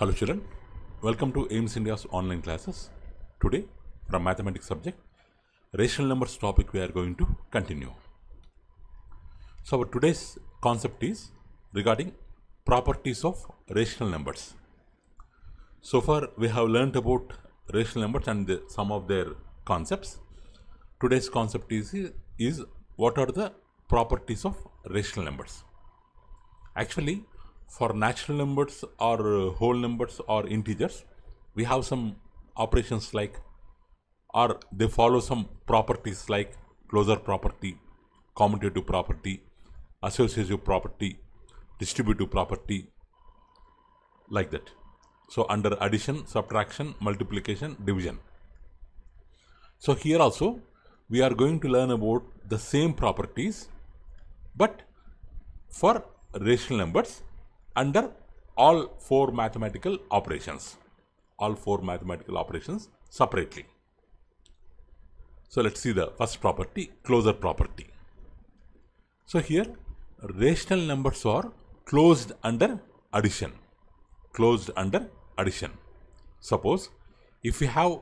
Hello children, welcome to AIMS India's online classes. Today from mathematics subject, rational numbers topic we are going to continue. So our today's concept is regarding properties of rational numbers. So far we have learnt about rational numbers and the, some of their concepts. Today's concept is, is what are the properties of rational numbers. Actually for natural numbers or uh, whole numbers or integers, we have some operations like or they follow some properties like closure property, commutative property, associative property, distributive property, like that. So under addition, subtraction, multiplication, division. So here also we are going to learn about the same properties but for rational numbers under all four mathematical operations, all four mathematical operations separately. So, let us see the first property, closure property. So, here rational numbers are closed under addition, closed under addition. Suppose if we have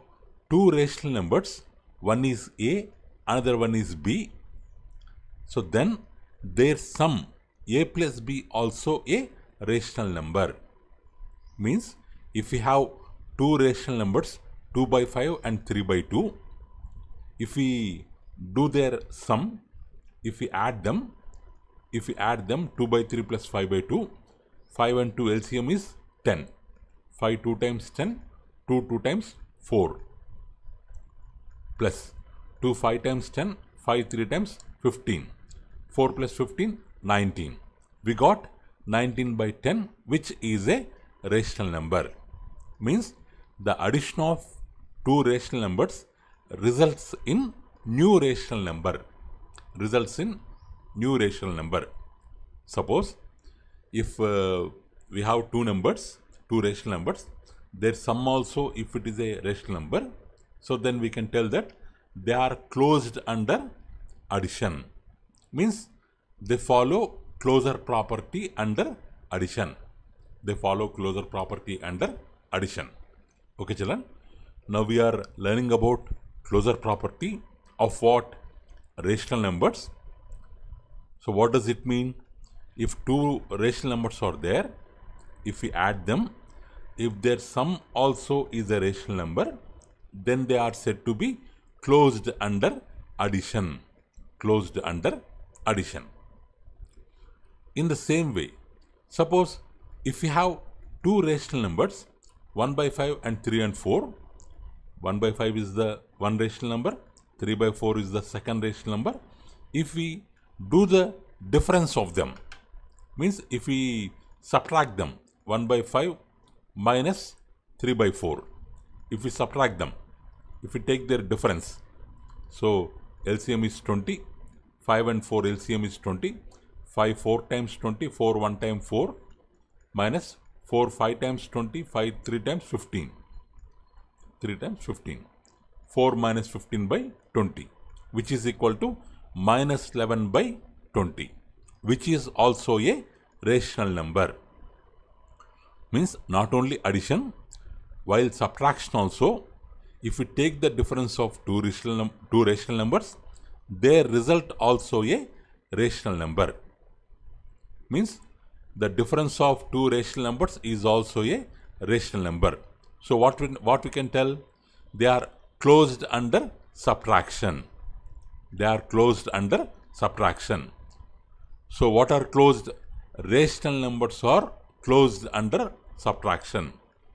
two rational numbers, one is A, another one is B. So, then their sum A plus B also a rational number. Means if we have two rational numbers 2 by 5 and 3 by 2, if we do their sum, if we add them, if we add them 2 by 3 plus 5 by 2, 5 and 2 LCM is 10. 5 2 times 10, 2 2 times 4 plus 2 5 times 10, 5 3 times 15, 4 plus 15, 19. We got 19 by 10 which is a rational number. Means the addition of two rational numbers results in new rational number. Results in new rational number. Suppose if uh, we have two numbers, two rational numbers, their sum also if it is a rational number, so then we can tell that they are closed under addition. Means they follow closure property under addition. They follow closure property under addition. Okay, children. Now we are learning about closure property of what? Rational numbers. So what does it mean? If two rational numbers are there, if we add them, if their sum also is a rational number, then they are said to be closed under addition. Closed under addition. In the same way, suppose if we have two rational numbers 1 by 5 and 3 and 4, 1 by 5 is the one rational number, 3 by 4 is the second rational number. If we do the difference of them, means if we subtract them 1 by 5 minus 3 by 4, if we subtract them, if we take their difference, so LCM is 20, 5 and 4 LCM is 20, 5 4 times 20, 4 1 time 4 minus 4 5 times 20, 5 3 times 15. 3 times 15. 4 minus 15 by 20 which is equal to minus 11 by 20 which is also a rational number. Means not only addition while subtraction also if we take the difference of two rational, two rational numbers their result also a rational number means the difference of two rational numbers is also a rational number. So what we, what we can tell? They are closed under subtraction. They are closed under subtraction. So what are closed? Rational numbers are closed under subtraction.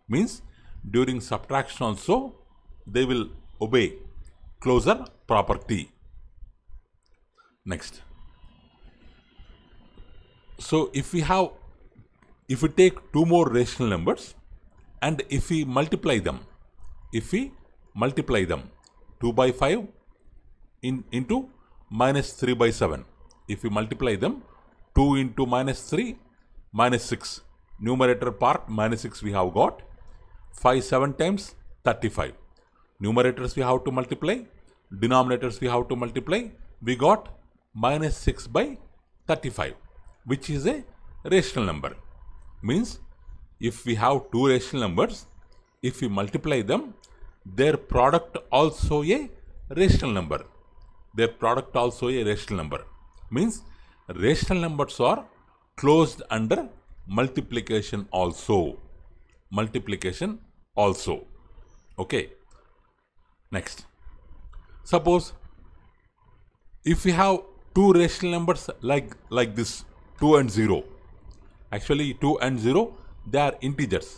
Means during subtraction also they will obey closer property. Next. So if we have, if we take two more rational numbers and if we multiply them, if we multiply them 2 by 5 in, into minus 3 by 7. If we multiply them 2 into minus 3 minus 6. Numerator part minus 6 we have got. 5 7 times 35. Numerators we have to multiply. Denominators we have to multiply. We got minus 6 by 35 which is a rational number. Means if we have two rational numbers, if we multiply them, their product also a rational number. Their product also a rational number. Means rational numbers are closed under multiplication also. Multiplication also. Okay. Next. Suppose if we have two rational numbers like like this 2 and 0. Actually 2 and 0 they are integers.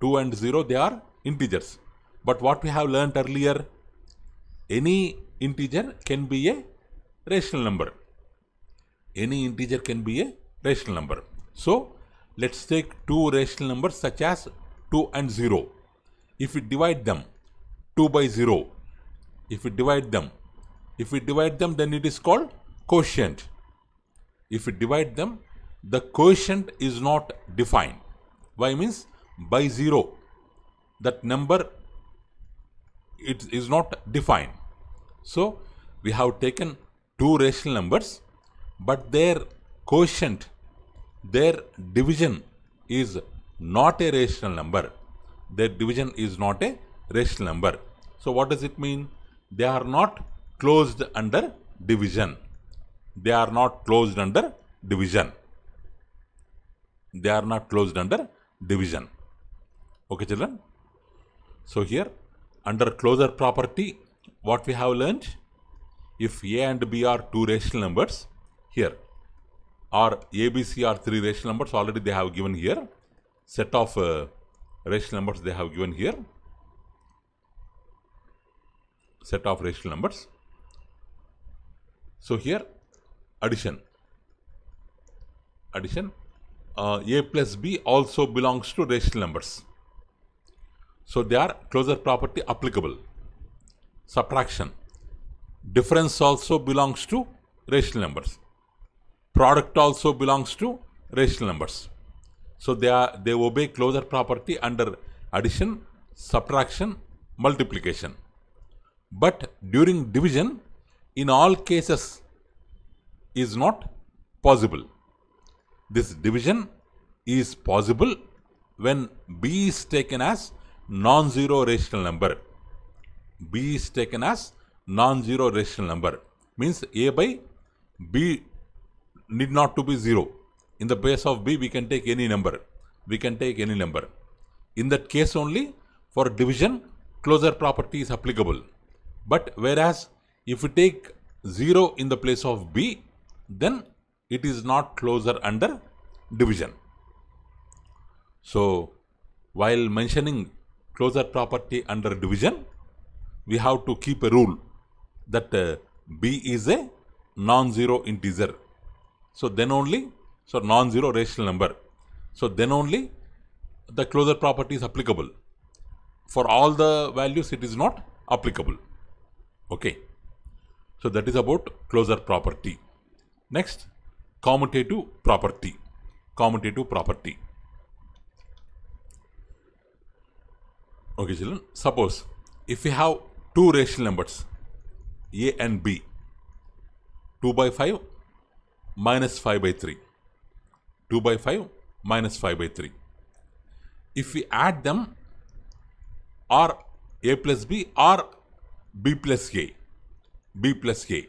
2 and 0 they are integers. But what we have learnt earlier, any integer can be a rational number. Any integer can be a rational number. So let's take two rational numbers such as 2 and 0. If we divide them 2 by 0, if we divide them, if we divide them then it is called quotient if we divide them, the quotient is not defined. Why means by 0, that number it is not defined. So, we have taken two rational numbers, but their quotient, their division is not a rational number. Their division is not a rational number. So, what does it mean? They are not closed under division they are not closed under division. They are not closed under division. Okay, children? So here, under closure property, what we have learned? If A and B are two rational numbers, here, or A, B, C are three rational numbers, already they have given here. Set of uh, rational numbers they have given here. Set of rational numbers. So here, addition addition uh, a plus b also belongs to rational numbers so they are closure property applicable subtraction difference also belongs to rational numbers product also belongs to rational numbers so they are they obey closure property under addition subtraction multiplication but during division in all cases is not possible. This division is possible when b is taken as non-zero rational number. b is taken as non-zero rational number means a by b need not to be 0. In the base of b we can take any number. We can take any number. In that case only for division closure property is applicable. But whereas if we take 0 in the place of b then it is not closer under division. So, while mentioning closer property under division, we have to keep a rule that uh, B is a non-zero integer. So, then only, so non-zero rational number. So, then only the closer property is applicable. For all the values, it is not applicable. Okay. So, that is about closer property. Next, commutative property. Commutative property. Okay, children. Suppose if we have two rational numbers, a and b, 2 by 5 minus 5 by 3. 2 by 5 minus 5 by 3. If we add them or a plus b or b plus a, b plus a,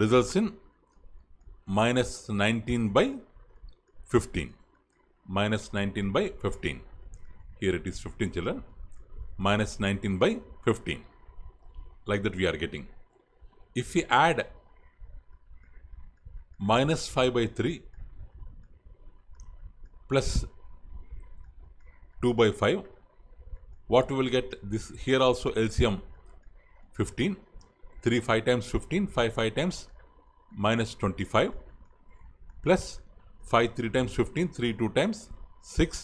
results in minus 19 by 15. Minus 19 by 15. Here it is 15 children. Minus 19 by 15. Like that we are getting. If we add minus 5 by 3 plus 2 by 5, what we will get this here also LCM 15 3 5 times 15 5 5 times minus 25 plus 5 3 times 15 3 2 times 6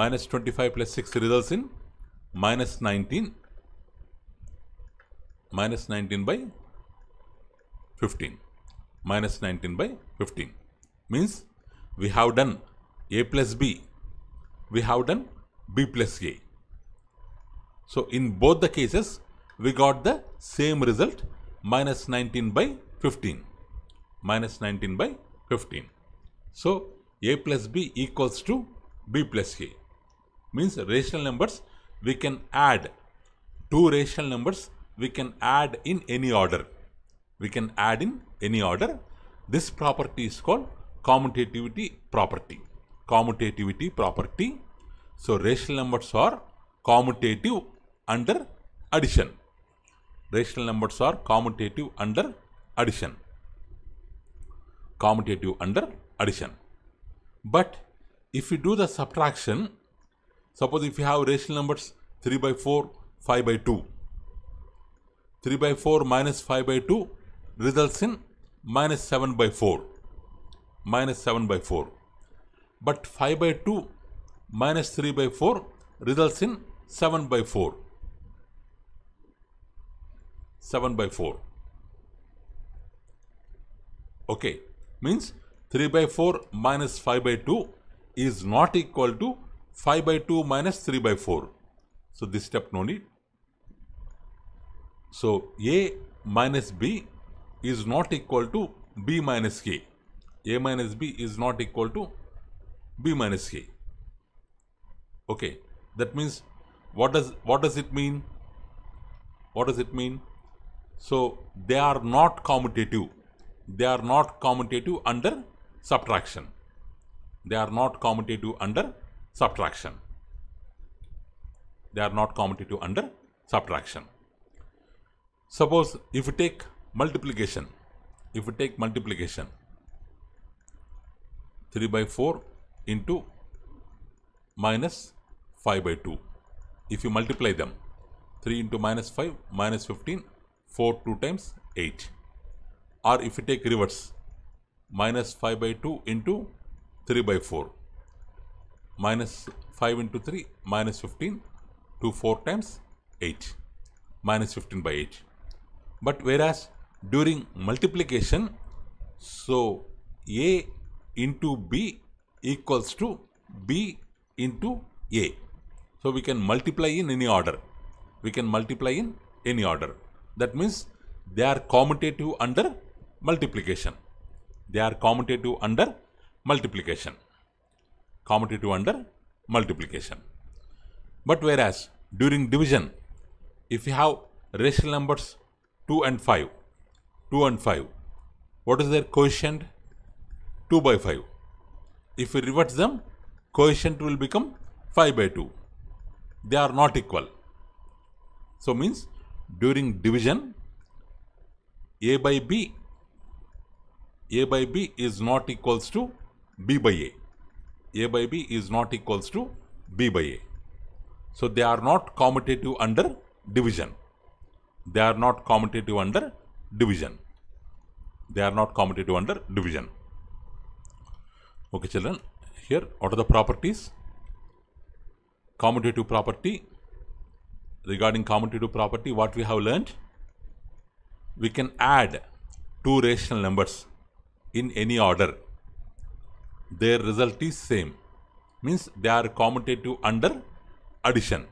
minus 25 plus 6 results in minus 19 minus 19 by 15 minus 19 by 15 means we have done a plus b we have done b plus a so in both the cases we got the same result minus 19 by 15 minus 19 by 15 so a plus b equals to b plus a means rational numbers we can add two rational numbers we can add in any order we can add in any order this property is called commutativity property commutativity property so rational numbers are commutative under addition rational numbers are commutative under addition. Commutative under addition. But if we do the subtraction, suppose if you have rational numbers 3 by 4, 5 by 2. 3 by 4 minus 5 by 2 results in minus 7 by 4. Minus 7 by 4. But 5 by 2 minus 3 by 4 results in 7 by 4. 7 by 4. Okay, means 3 by 4 minus 5 by 2 is not equal to 5 by 2 minus 3 by 4. So this step no need. So A minus B is not equal to B minus K. A minus B is not equal to B minus K. Okay, that means what does what does it mean? What does it mean? So, they are not commutative. They are not commutative under subtraction. They are not commutative under subtraction. They are not commutative under subtraction. Suppose if you take multiplication, if you take multiplication, 3 by 4 into minus 5 by 2. If you multiply them, 3 into minus 5, minus 15, 4 2 times 8 or if you take reverse minus 5 by 2 into 3 by 4 minus 5 into 3 minus 15 to 4 times 8 minus 15 by 8 but whereas during multiplication so a into b equals to b into a so we can multiply in any order we can multiply in any order that means they are commutative under multiplication. They are commutative under multiplication. Commutative under multiplication. But whereas during division, if you have rational numbers 2 and 5, 2 and 5, what is their quotient? 2 by 5. If we reverse them, quotient will become 5 by 2. They are not equal. So means during division a by b a by b is not equals to b by a a by b is not equals to b by a so they are not commutative under division they are not commutative under division they are not commutative under division okay children here what are the properties commutative property regarding commutative property, what we have learned? We can add two rational numbers in any order. Their result is same. Means they are commutative under addition.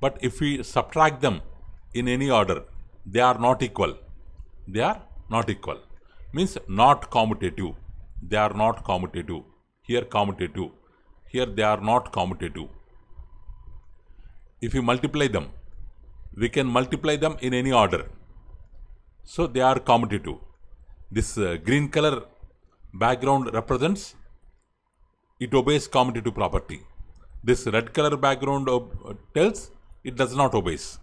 But if we subtract them in any order, they are not equal. They are not equal. Means not commutative. They are not commutative. Here commutative. Here they are not commutative if you multiply them, we can multiply them in any order. So they are commutative. This uh, green color background represents, it obeys commutative property. This red color background uh, tells it does not obeys.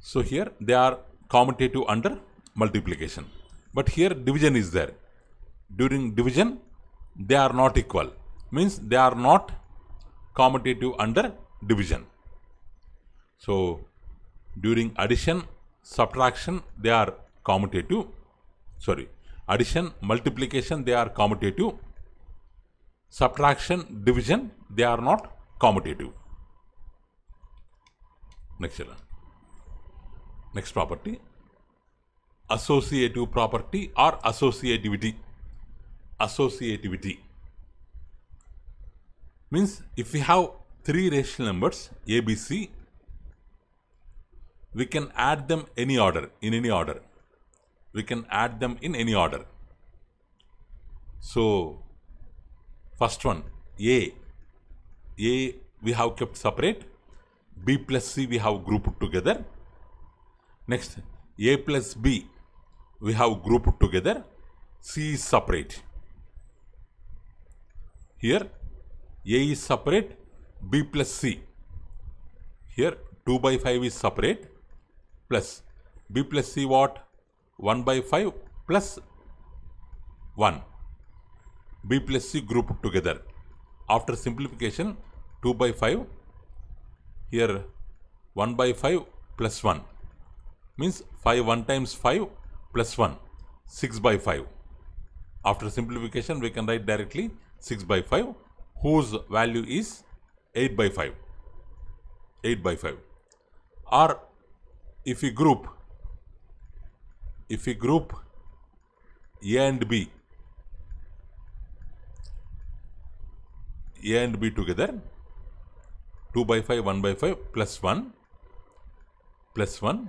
So here they are commutative under multiplication. But here division is there. During division, they are not equal. Means they are not commutative under division. So, during addition, subtraction, they are commutative. Sorry, addition, multiplication, they are commutative. Subtraction, division, they are not commutative. Next, next property, associative property or associativity. Associativity means if we have three rational numbers a b c we can add them any order in any order we can add them in any order so first one a a we have kept separate b plus c we have grouped together next a plus b we have grouped together c is separate here a is separate, B plus C. Here 2 by 5 is separate plus B plus C what? 1 by 5 plus 1. B plus C grouped together. After simplification 2 by 5 here 1 by 5 plus 1 means 5 1 times 5 plus 1 6 by 5. After simplification we can write directly 6 by 5 whose value is 8 by 5. 8 by 5. Or if we group, if we group A and B, A and B together, 2 by 5, 1 by 5 plus 1 plus 1.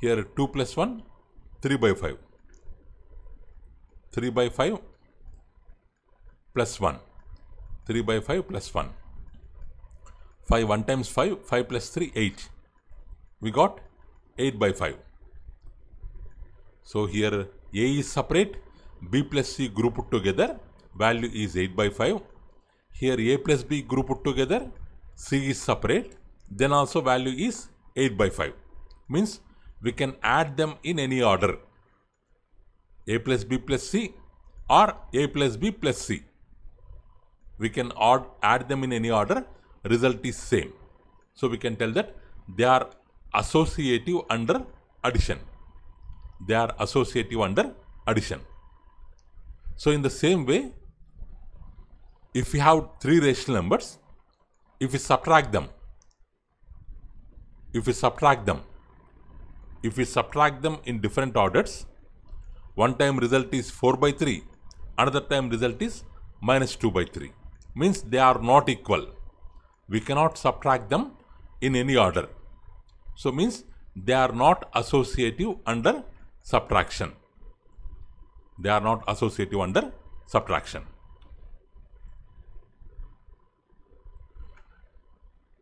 Here 2 plus 1, 3 by 5. 3 by 5 plus 1. 3 by 5 plus 1. 5 1 times 5, 5 plus 3, 8. We got 8 by 5. So here A is separate, B plus C grouped together, value is 8 by 5. Here A plus B grouped together, C is separate, then also value is 8 by 5. Means we can add them in any order. A plus B plus C or A plus B plus C we can add them in any order, result is same. So we can tell that they are associative under addition. They are associative under addition. So in the same way, if we have three rational numbers, if we subtract them, if we subtract them, if we subtract them in different orders, one time result is 4 by 3, another time result is minus 2 by 3 means they are not equal. We cannot subtract them in any order. So means they are not associative under subtraction. They are not associative under subtraction.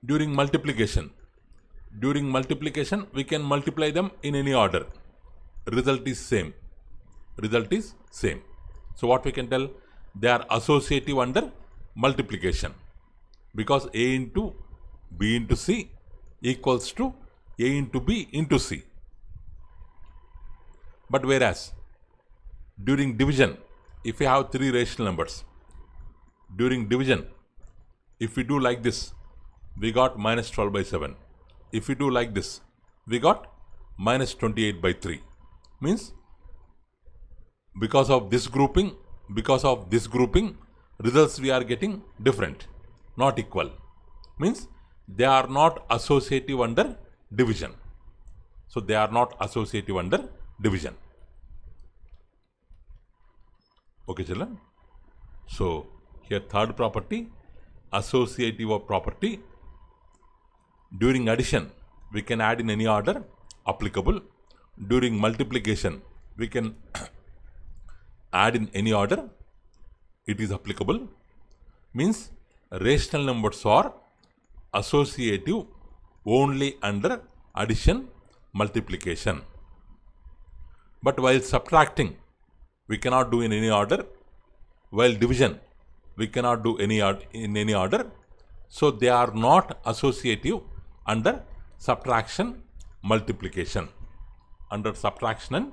During multiplication, during multiplication we can multiply them in any order. Result is same. Result is same. So what we can tell? They are associative under multiplication because A into B into C equals to A into B into C. But whereas during division, if you have three rational numbers, during division, if we do like this, we got minus 12 by 7. If we do like this, we got minus 28 by 3. Means because of this grouping, because of this grouping, results we are getting different, not equal. Means they are not associative under division. So they are not associative under division. Okay, children. So here third property, associative property. During addition, we can add in any order applicable. During multiplication, we can add in any order it is applicable means rational numbers are associative only under addition multiplication. But while subtracting, we cannot do in any order. While division, we cannot do any in any order. So they are not associative under subtraction multiplication. Under subtraction and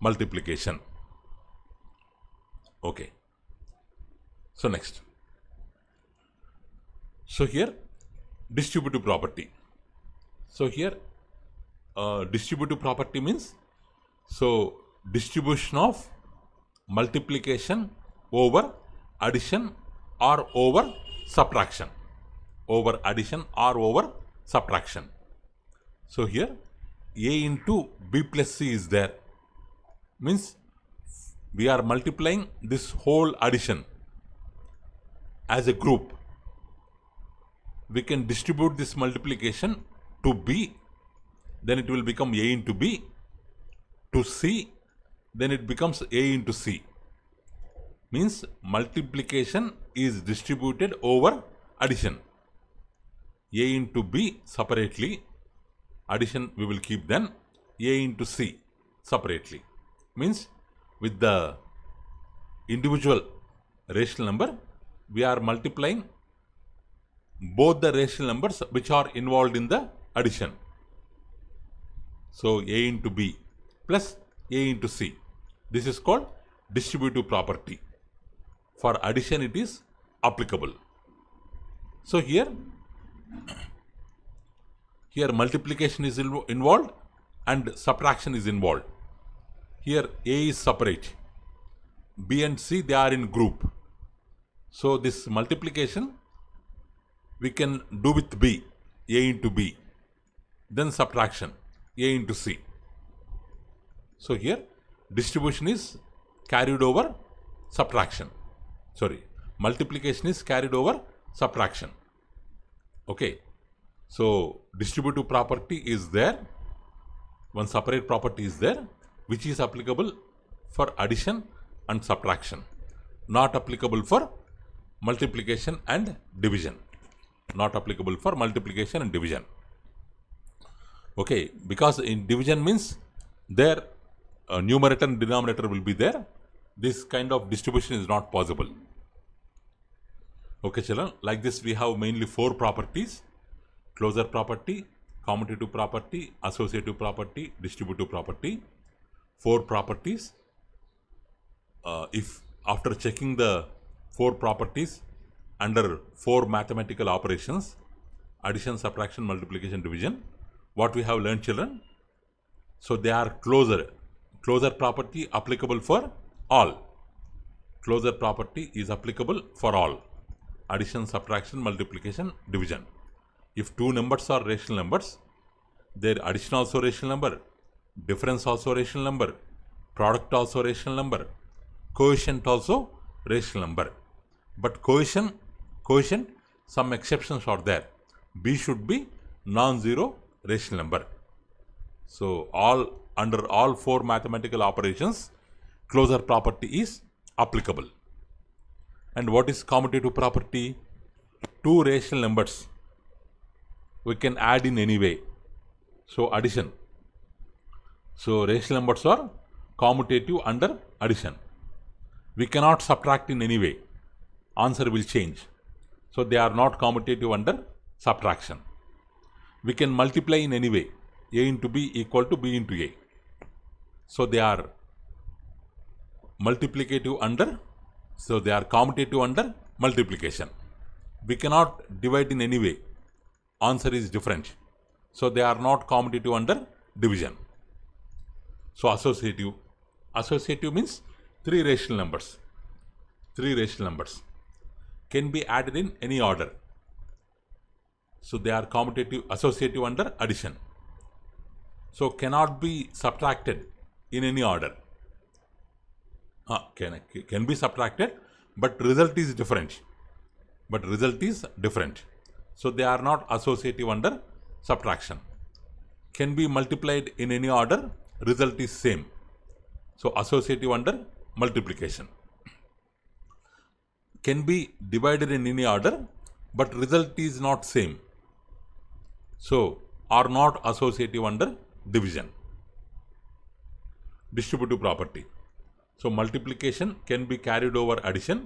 multiplication. Okay. So next. So here distributive property. So here uh, distributive property means so distribution of multiplication over addition or over subtraction over addition or over subtraction. So here a into b plus c is there means we are multiplying this whole addition as a group, we can distribute this multiplication to B, then it will become A into B, to C, then it becomes A into C. Means multiplication is distributed over addition. A into B separately, addition we will keep then, A into C separately. Means with the individual rational number, we are multiplying both the rational numbers which are involved in the addition. So A into B plus A into C. This is called distributive property. For addition it is applicable. So here, here multiplication is involved and subtraction is involved. Here A is separate. B and C they are in group. So this multiplication we can do with B, A into B, then subtraction, A into C. So here distribution is carried over subtraction. Sorry, multiplication is carried over subtraction. Okay. So distributive property is there. One separate property is there which is applicable for addition and subtraction. Not applicable for multiplication and division. Not applicable for multiplication and division. Okay, because in division means their uh, numerator and denominator will be there. This kind of distribution is not possible. Okay, children, like this we have mainly four properties. Closure property, commutative property, associative property, distributive property. Four properties. Uh, if after checking the four properties under four mathematical operations addition, subtraction, multiplication, division. What we have learned children. So they are closer. Closer property applicable for all. Closer property is applicable for all. Addition, subtraction, multiplication, division. If two numbers are rational numbers, their addition also rational number, difference also rational number, product also rational number, quotient also rational number. But cohesion, cohesion, some exceptions are there. B should be non-zero rational number. So all under all four mathematical operations, closure property is applicable. And what is commutative property? Two rational numbers we can add in any way. So addition. So rational numbers are commutative under addition. We cannot subtract in any way answer will change. So they are not commutative under subtraction. We can multiply in any way. A into B equal to B into A. So they are multiplicative under, so they are commutative under multiplication. We cannot divide in any way. Answer is different. So they are not commutative under division. So associative. Associative means three rational numbers. Three rational numbers can be added in any order. So they are commutative associative under addition. So cannot be subtracted in any order. Uh, can, can be subtracted, but result is different. But result is different. So they are not associative under subtraction. Can be multiplied in any order, result is same. So associative under multiplication can be divided in any order, but result is not same. So, are not associative under division. Distributive property. So, multiplication can be carried over addition,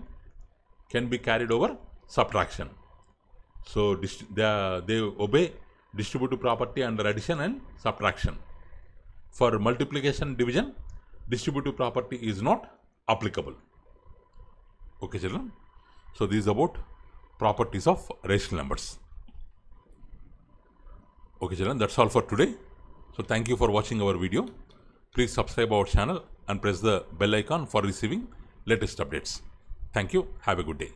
can be carried over subtraction. So, they, they obey distributive property under addition and subtraction. For multiplication division, distributive property is not applicable. Okay, children. So, this is about properties of rational numbers. Okay, children, that's all for today. So, thank you for watching our video. Please subscribe our channel and press the bell icon for receiving latest updates. Thank you. Have a good day.